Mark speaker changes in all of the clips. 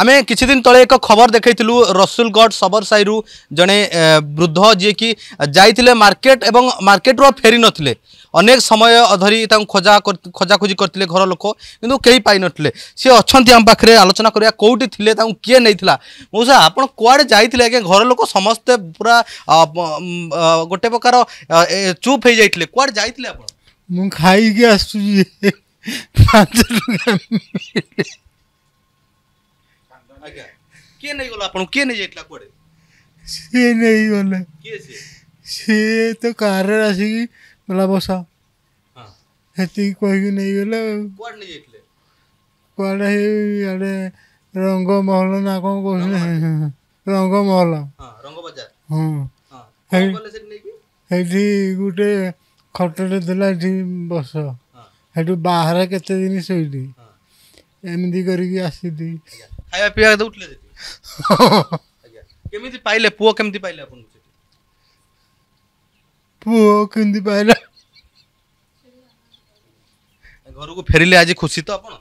Speaker 1: ଆମେ କିଛି ଦିନ ତଳେ ଏକ ଖବର ଦେଖାଇଥିଲୁ ରସୁଲଗଡ଼ ସବର ସାହିରୁ ଜଣେ ବୃଦ୍ଧ ଯିଏକି ଯାଇଥିଲେ ମାର୍କେଟ ଏବଂ ମାର୍କେଟରୁ ଆଉ ଫେରିନଥିଲେ ଅନେକ ସମୟ ଧରି ତାଙ୍କୁ ଖୋଜା ଖୋଜାଖୋଜି କରିଥିଲେ ଘର ଲୋକ କିନ୍ତୁ କେହି ପାଇନଥିଲେ ସିଏ ଅଛନ୍ତି ଆମ ପାଖରେ ଆଲୋଚନା କରିବା କେଉଁଠି ଥିଲେ ତାଙ୍କୁ କିଏ ନେଇଥିଲା ମଉସା ଆପଣ କୁଆଡ଼େ ଯାଇଥିଲେ ଆଜ୍ଞା ଘର ଲୋକ ସମସ୍ତେ ପୁରା ଗୋଟେ ପ୍ରକାର ଚୁପ୍ ହେଇଯାଇଥିଲେ କୁଆଡ଼େ ଯାଇଥିଲେ ଆପଣ
Speaker 2: ମୁଁ ଖାଇକି ଆସୁଛି ପାଞ୍ଚ ଟଙ୍କା
Speaker 1: ଆଜ୍ଞା କିଏ ନେଇଗଲା ଆପଣଙ୍କୁ କିଏ ନେଇଯାଇଥିଲା କୁଆଡ଼େ
Speaker 2: ସିଏ ନେଇଗଲେ କିଏ ସିଏ ସିଏ ତ କାରରେ ଆସିକି ଗଲା ବସା ସେତିକି କହିକି ନେଇଗଲେ କୁଆଡ଼େ ନେଇଯାଇଥିଲେ କୁଆଡ଼େ ଇଆଡ଼େ ରଙ୍ଗମହଲ ନା କ'ଣ କହୁଥିଲେ ରଙ୍ଗମହଲ ହଁ ସେଠି ଗୋଟେ ଖଟଟେ ଦେଲା ଏଠି ବସ ସେଠୁ ବାହାରେ କେତେ ଦିନ ଶୋଇଲି ଏମିତି କରିକି ଆସିଲି
Speaker 1: ଖାଇବା ପିଇବା ଦେଉଥିଲେ
Speaker 2: ସେଠି ଆଜ୍ଞା
Speaker 1: କେମିତି ପାଇଲେ ପୁଅ କେମିତି ପାଇଲେ ଆପଣଙ୍କୁ ସେଠି
Speaker 2: ପୁଅ କେମିତି ପାଇଲା
Speaker 1: ଘରକୁ ଫେରିଲେ ଆଜି ଖୁସି ତ ଆପଣ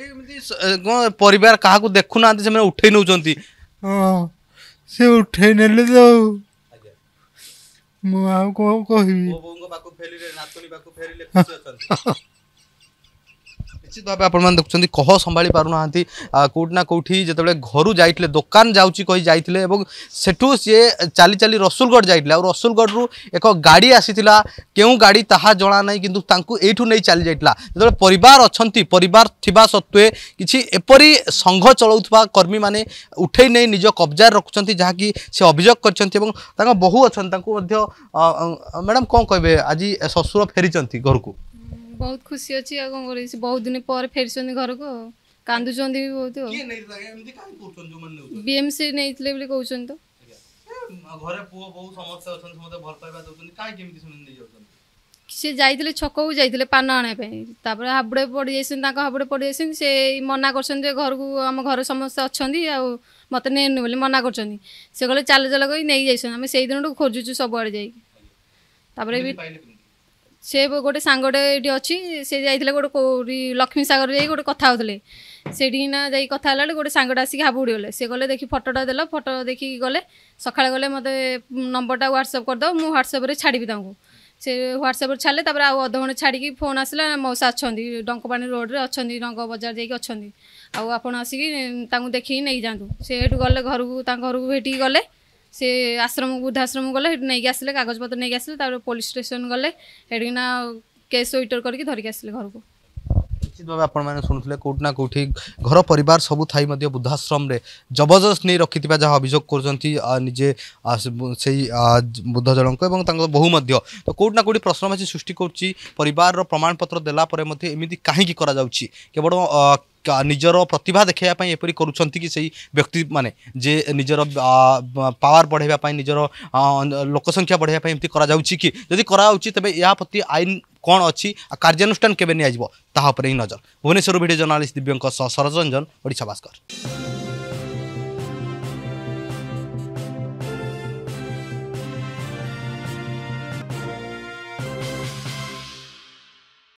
Speaker 1: ଏମିତି କ'ଣ ପରିବାର କାହାକୁ ଦେଖୁନାହାନ୍ତି ସେମାନେ ଉଠେଇ ନେଉଛନ୍ତି
Speaker 2: ସେ ଉଠେଇ ନେଲେ ତ ମୁଁ ଆଉ କ'ଣ କହିବି ବୋଉଙ୍କ ପାଖକୁ ଫେରିଲେ ନାତୁଣୀ ପାଖକୁ ଫେରିଲେ ଖୁସି ଅଛନ୍ତି
Speaker 1: ନିଶ୍ଚିତ ଭାବେ ଆପଣମାନେ ଦେଖୁଛନ୍ତି କହ ସମ୍ଭାଳି ପାରୁନାହାନ୍ତି କେଉଁଠି ନା କେଉଁଠି ଯେତେବେଳେ ଘରୁ ଯାଇଥିଲେ ଦୋକାନ ଯାଉଛି କହି ଯାଇଥିଲେ ଏବଂ ସେଠୁ ସିଏ ଚାଲି ଚାଲି ରସୁଲଗଡ଼ ଯାଇଥିଲେ ଆଉ ରସୁଲଗଡ଼ରୁ ଏକ ଗାଡ଼ି ଆସିଥିଲା କେଉଁ ଗାଡ଼ି ତାହା ଜଣାନାହିଁ କିନ୍ତୁ ତାଙ୍କୁ ଏଇଠୁ ନେଇ ଚାଲି ଯାଇଥିଲା ଯେତେବେଳେ ପରିବାର ଅଛନ୍ତି ପରିବାର ଥିବା ସତ୍ତ୍ୱେ କିଛି ଏପରି ସଂଘ ଚଳାଉଥିବା କର୍ମୀମାନେ ଉଠେଇ ନେଇ ନିଜ କବ୍ଜାରେ ରଖୁଛନ୍ତି ଯାହାକି ସେ ଅଭିଯୋଗ କରିଛନ୍ତି ଏବଂ ତାଙ୍କ ବହୁ ଅଛନ୍ତି ତାଙ୍କୁ ମଧ୍ୟ ମ୍ୟାଡ଼ାମ୍ କ'ଣ କହିବେ ଆଜି ଶ୍ୱଶୁର ଫେରିଛନ୍ତି ଘରକୁ
Speaker 3: ବହୁତ ଖୁସି ଅଛି ଆଉ କ'ଣ କରିବି ବହୁତ ଦିନ ପରେ ଫେରିଛନ୍ତି ଘରକୁ ଆଉ କାନ୍ଦୁଛନ୍ତି ବି ବହୁତ ଆଉ ବିଏମ୍ସି ନେଇଥିଲେ ବୋଲି କହୁଛନ୍ତି ତ ସେ ଯାଇଥିଲେ ଛକକୁ ଯାଇଥିଲେ ପାନ ଆଣିବା ପାଇଁ ତାପରେ ହାବୁଡ଼େ ପଡ଼ିଯାଇଛନ୍ତି ତାଙ୍କ ହାବୁଡ଼େ ପଡ଼ିଯାଇଛନ୍ତି ସେ ମନା କରୁଛନ୍ତି ଯେ ଘରକୁ ଆମ ଘର ସମସ୍ତେ ଅଛନ୍ତି ଆଉ ମୋତେ ନେଇନୁ ବୋଲି ମନା କରୁଛନ୍ତି ସେ କହିଲେ ଚାଲ ଚାଲ କରି ଯାଇଛନ୍ତି ଆମେ ସେଇ ଦିନଠୁ ଖୋଜୁଛୁ ସବୁଆଡ଼େ ଯାଇକି ତାପରେ ବି ସେ ଗୋଟେ ସାଙ୍ଗଟେ ଏଠି ଅଛି ସେ ଯାଇଥିଲେ ଗୋଟେ କେଉଁଠି ଲକ୍ଷ୍ମୀ ସାଗର ଯାଇ ଗୋଟେ କଥା ହେଉଥିଲେ ସେଇଠିକିନା ଯାଇ କଥା ହେଲା ବେଳେ ଗୋଟେ ସାଙ୍ଗଟା ଆସିକି ହାବୁ ଉଡ଼ିଗଲେ ସେ ଗଲେ ଦେଖି ଫଟୋଟା ଦେଲା ଫଟୋ ଦେଖିକି ଗଲେ ସକାଳେ ଗଲେ ମୋତେ ନମ୍ବରଟା ହ୍ୱାଟ୍ସଅପ୍ କରିଦେବ ମୁଁ ହ୍ୱାଟ୍ସଅପ୍ରେ ଛାଡ଼ିବି ତାଙ୍କୁ ସେ ହ୍ୱାଟ୍ସଆପ୍ରେ ଛାଡ଼ିଲେ ତାପରେ ଆଉ ଅଧଘଣ୍ଟେ ଛାଡ଼ିକି ଫୋନ୍ ଆସିଲା ମଉସା ଅଛନ୍ତି ଡଙ୍କପାଣି ରୋଡ଼ରେ ଅଛନ୍ତି ଡଙ୍କ ବଜାର ଯାଇକି ଅଛନ୍ତି ଆଉ ଆପଣ ଆସିକି ତାଙ୍କୁ ଦେଖିକି ନେଇଯାଆନ୍ତୁ ସେ ସେଠୁ ଗଲେ ଘରକୁ ତାଙ୍କ ଘରକୁ ଭେଟିକି ଗଲେ ସେ ଆଶ୍ରମ ବୃଦ୍ଧାଶ୍ରମ ଗଲେ ସେଠି ନେଇକି ଆସିଲେ କାଗଜପତ୍ର ନେଇକି ଆସିଲେ ତାପରେ ପୋଲିସ ଷ୍ଟେସନ ଗଲେ ସେଠିକିନା କେସ୍ ୱିଟର କରିକି ଧରିକି ଆସିଲେ ଘରକୁ
Speaker 1: ନିଶ୍ଚିତ ଭାବେ ଆପଣମାନେ ଶୁଣୁଥିଲେ କେଉଁଠି ନା କେଉଁଠି ଘର ପରିବାର ସବୁ ଥାଇ ମଧ୍ୟ ବୃଦ୍ଧାଶ୍ରମରେ ଜବରଦସ୍ତ ନେଇ ରଖିଥିବା ଯାହା ଅଭିଯୋଗ କରୁଛନ୍ତି ନିଜେ ସେଇ ବୃଦ୍ଧ ଜଣଙ୍କୁ ଏବଂ ତାଙ୍କ ବୋହୂ ମଧ୍ୟ ତ କେଉଁଠି ନା କେଉଁଠି ପ୍ରଶ୍ନବାଚୀ ସୃଷ୍ଟି କରୁଛି ପରିବାରର ପ୍ରମାଣପତ୍ର ଦେଲା ପରେ ମଧ୍ୟ ଏମିତି କାହିଁକି କରାଯାଉଛି କେବଳ ନିଜର ପ୍ରତିଭା ଦେଖାଇବା ପାଇଁ ଏପରି କରୁଛନ୍ତି କି ସେଇ ବ୍ୟକ୍ତିମାନେ ଯେ ନିଜର ପାୱାର ବଢ଼ାଇବା ପାଇଁ ନିଜର ଲୋକସଂଖ୍ୟା ବଢ଼ାଇବା ପାଇଁ ଏମିତି କରାଯାଉଛି କି ଯଦି କରାଯାଉଛି ତେବେ ଏହା ପ୍ରତି ଆଇନ କ'ଣ ଅଛି ଆଉ କାର୍ଯ୍ୟାନୁଷ୍ଠାନ କେବେ ନିଆଯିବ ତାହା ଉପରେ ହିଁ ନଜର ଭୁବନେଶ୍ୱର ଭିଡ଼ିଓ ଜର୍ଣ୍ଣାଲିଷ୍ଟ ଦିବ୍ୟଙ୍କ ସହ ସରୋଜ ରଞ୍ଜନ ଓଡ଼ିଶା ଭାସ୍କର